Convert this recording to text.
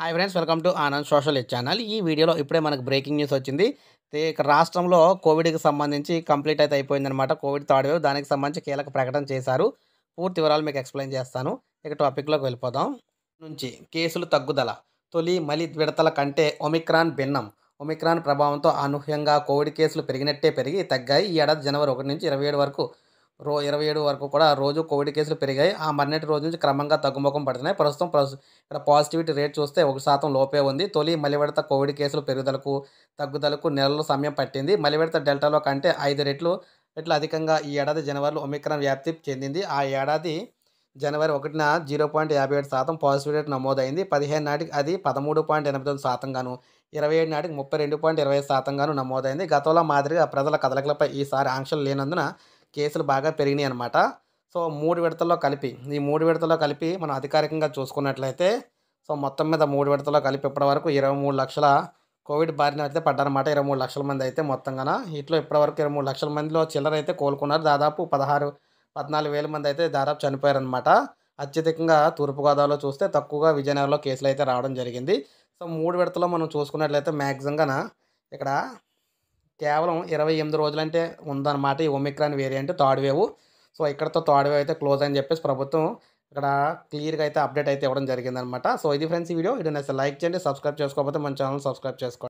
hi friends welcome to Anand social channel ఈ వీడియోలో ఇప్పుడే మనకు బ్రేకింగ్ న్యూస్ వచ్చింది ఇక్కడ రాష్ట్రంలో కోవిడ్కి సంబంధించి కంప్లీట్ అయితే అయిపోయిందనమాట కోవిడ్ థర్డ్ వేవ్ దానికి సంబంధించి కీలక ప్రకటన చేశారు పూర్తి వివరాలు మీకు ఎక్స్ప్లెయిన్ చేస్తాను ఇక టాపిక్లోకి వెళ్ళిపోదాం నుంచి కేసులు తగ్గుదల తొలి మలి విడతల కంటే ఒమిక్రాన్ భిన్నం ఒమిక్రాన్ ప్రభావంతో అనూహ్యంగా కోవిడ్ కేసులు పెరిగినట్టే పెరిగి తగ్గాయి ఈ ఏడాది జనవరి ఒకటి నుంచి ఇరవై ఏడు వరకు రో ఇరవై ఏడు వరకు కూడా రోజు కోవిడ్ కేసులు పెరిగాయి ఆ మర్నటి రోజు నుంచి క్రమంగా తగ్గుముఖం పడుతున్నాయి ప్రస్తుతం ఇక్కడ పాజిటివిటీ రేట్ చూస్తే ఒక శాతం లోపే ఉంది తొలి మలివిడత కోవిడ్ కేసులు పెరుగుదలకు తగ్గుదలకు నెలలు సమయం పట్టింది మలివిడత డెల్టాలో కంటే ఐదు రెట్లు రెట్లు అధికంగా ఈ ఏడాది జనవరిలో ఒమిక్రాన్ వ్యాప్తి చెందింది ఆ ఏడాది జనవరి ఒకటిన జీరో పాయింట్ యాభై ఏడు శాతం పాజిటివ్ రేట్ నమోదైంది పదిహేను నాటికి అది పదమూడు పాయింట్ ఎనభై తొమ్మిది శాతంగాను ఇరవై ఏడు నాటికి ముప్పై రెండు పాయింట్ ఇరవై శాతంగాను నమోదైంది గతంలో మాదిరిగా ప్రజల కదలికలపై ఈసారి ఆంక్షలు లేనందున కేసులు బాగా పెరిగినాయి అనమాట సో మూడు విడతల్లో కలిపి ఈ మూడు విడతల్లో కలిపి మనం అధికారికంగా చూసుకున్నట్లయితే సో మొత్తం మీద మూడు విడతల్లో కలిపి ఇప్పటి వరకు ఇరవై మూడు లక్షల కోవిడ్ బారిన అయితే పడ్డారనమాట ఇరవై మూడు లక్షల మంది అయితే మొత్తంగా ఇట్లో ఇప్పటివరకు ఇరవై మూడు లక్షల మందిలో చిల్లర అయితే కోలుకున్నారు దాదాపు పదహారు పద్నాలుగు వేల మంది అయితే దాదాపు చనిపోయారనమాట అత్యధికంగా తూర్పుగోదావరిలో చూస్తే తక్కువగా విజయనగరంలో కేసులు అయితే రావడం జరిగింది సో మూడు విడతలో మనం చూసుకున్నట్లయితే మ్యాక్సిమంగా ఇక్కడ కేవలం ఇరవై ఎనిమిది రోజులంటే ఉందన్నమాట ఈ Omicron variant third wave so ఇక్కడతో థర్డ్ వేవ్ అయితే క్లోజ్ అని చెప్పేసి ప్రభుత్వం ఇక్కడ క్లియర్గా అయితే అప్డేట్ అయితే ఇవ్వడం జరిగిందనమాట సో ఇది ఫ్రెండ్స్ ఈ వీడియో ఇది నచ్చితే లైక్ చేయండి సబ్స్క్రైబ్ చేసుకోకపోతే మన ఛానల్ సబ్స్క్రైబ్ చేసుకోండి